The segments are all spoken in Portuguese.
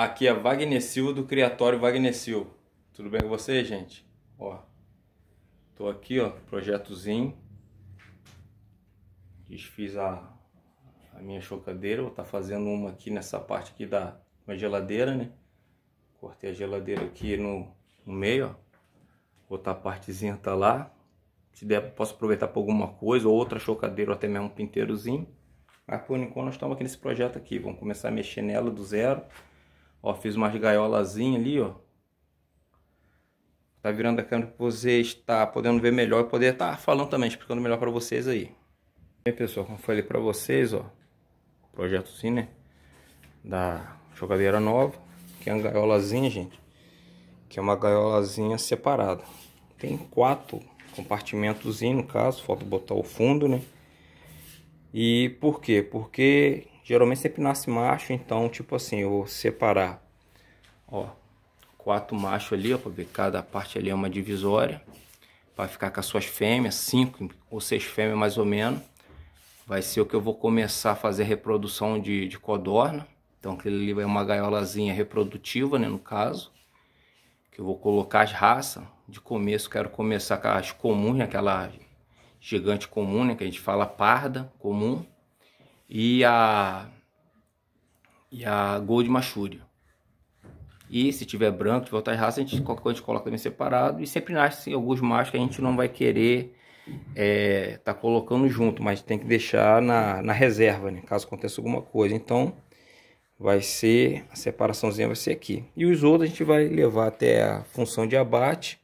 Aqui é Wagner Silva do Criatório Wagner Silva. Tudo bem com vocês, gente? Ó, tô aqui, ó, projetozinho. Desfiz a, a minha chocadeira. Vou estar tá fazendo uma aqui nessa parte aqui da geladeira, né? Cortei a geladeira aqui no, no meio, ó. Botar a partezinha tá lá. Se der, posso aproveitar para alguma coisa, ou outra chocadeira, ou até mesmo um pinteirozinho. Mas por enquanto nós estamos aqui nesse projeto aqui. Vamos começar a mexer nela do zero Ó, fiz umas gaiolazinhas ali, ó. Tá virando a câmera para você estar tá podendo ver melhor e poder estar tá falando também, explicando melhor para vocês aí. E aí, pessoal, como falei para vocês, ó. Projeto sim, né? Da jogadeira nova. Que é uma gaiolazinha, gente. Que é uma gaiolazinha separada. Tem quatro compartimentos, no caso. Falta botar o fundo, né? E por quê? Porque Geralmente sempre nasce macho, então tipo assim, eu vou separar, ó, quatro machos ali, ó, pra ver cada parte ali é uma divisória, vai ficar com as suas fêmeas, cinco ou seis fêmeas mais ou menos. Vai ser o que eu vou começar a fazer reprodução de, de codorna. Então aquele ali vai uma gaiolazinha reprodutiva, né, no caso. Que eu vou colocar as raças. De começo quero começar com as comuns, né, aquela gigante comum, né, que a gente fala parda, comum e a e a Gold Machúrio. E se tiver branco, se voltar raça, a gente, qualquer coisa a gente coloca também separado. E sempre nasce assim, alguns machos que a gente não vai querer é, tá colocando junto, mas tem que deixar na, na reserva, né? Caso aconteça alguma coisa. Então, vai ser, a separaçãozinha vai ser aqui. E os outros a gente vai levar até a função de abate.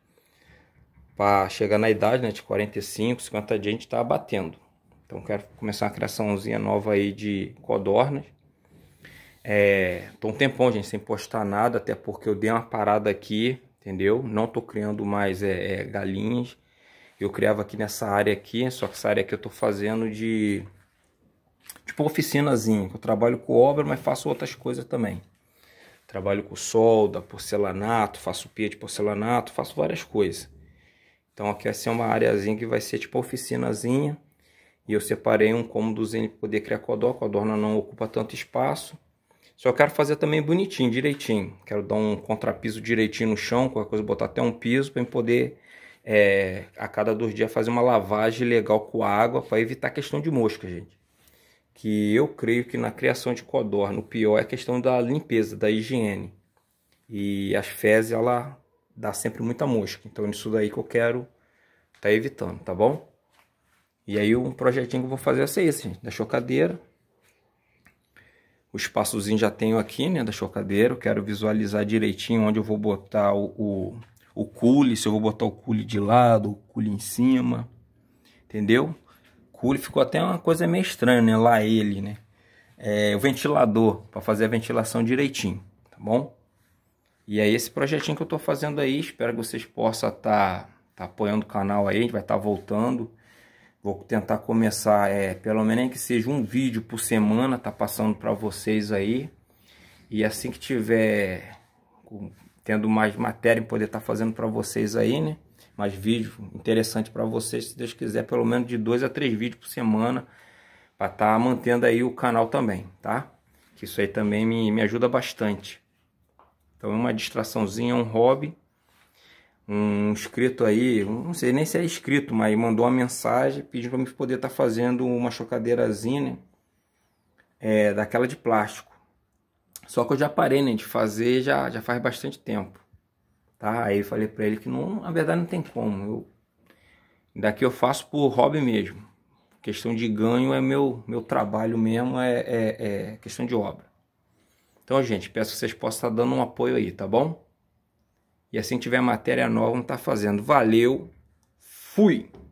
Para chegar na idade, né? De 45, 50 dias, a gente tá abatendo. Então quero começar uma criaçãozinha nova aí de codornas. É, tô um tempão, gente, sem postar nada, até porque eu dei uma parada aqui, entendeu? Não tô criando mais é, é, galinhas. Eu criava aqui nessa área aqui, só que essa área aqui eu tô fazendo de... Tipo oficinazinha, eu trabalho com obra, mas faço outras coisas também. Trabalho com solda, porcelanato, faço pia de porcelanato, faço várias coisas. Então aqui vai assim, ser é uma areazinha que vai ser tipo oficinazinha. E eu separei um cômodozinho para poder criar codó, Codorna não ocupa tanto espaço. Só quero fazer também bonitinho, direitinho. Quero dar um contrapiso direitinho no chão, qualquer coisa, botar até um piso para poder é, a cada dois dias fazer uma lavagem legal com água para evitar a questão de mosca, gente. Que eu creio que na criação de codorna o pior é a questão da limpeza, da higiene. E as fezes, ela dá sempre muita mosca. Então, isso daí que eu quero tá evitando, tá bom? E aí um projetinho que eu vou fazer vai é ser esse, gente, assim, da chocadeira. O espaçozinho já tenho aqui, né, da chocadeira. Eu quero visualizar direitinho onde eu vou botar o, o, o cule, se eu vou botar o cule de lado, o cule em cima, entendeu? Cule ficou até uma coisa meio estranha, né, lá ele, né. É, o ventilador, para fazer a ventilação direitinho, tá bom? E é esse projetinho que eu estou fazendo aí, espero que vocês possam estar tá, tá apoiando o canal aí, a gente vai estar tá voltando Vou tentar começar, é, pelo menos que seja um vídeo por semana, tá passando para vocês aí. E assim que tiver tendo mais matéria, poder estar tá fazendo para vocês aí, né? Mais vídeo interessante para vocês, se Deus quiser, pelo menos de dois a três vídeos por semana, para estar tá mantendo aí o canal também, tá? Que isso aí também me, me ajuda bastante. Então é uma distraçãozinha, é um hobby um inscrito aí, não sei nem se é inscrito, mas mandou uma mensagem pedindo para me poder estar tá fazendo uma chocadeirazinha é, daquela de plástico. Só que eu já parei né, de fazer já, já faz bastante tempo. Tá? Aí falei para ele que não, na verdade não tem como. Eu, daqui eu faço por hobby mesmo. Questão de ganho é meu, meu trabalho mesmo, é, é, é questão de obra. Então, gente, peço que vocês possam estar tá dando um apoio aí, tá bom? E assim tiver matéria nova, vamos estar tá fazendo. Valeu, fui!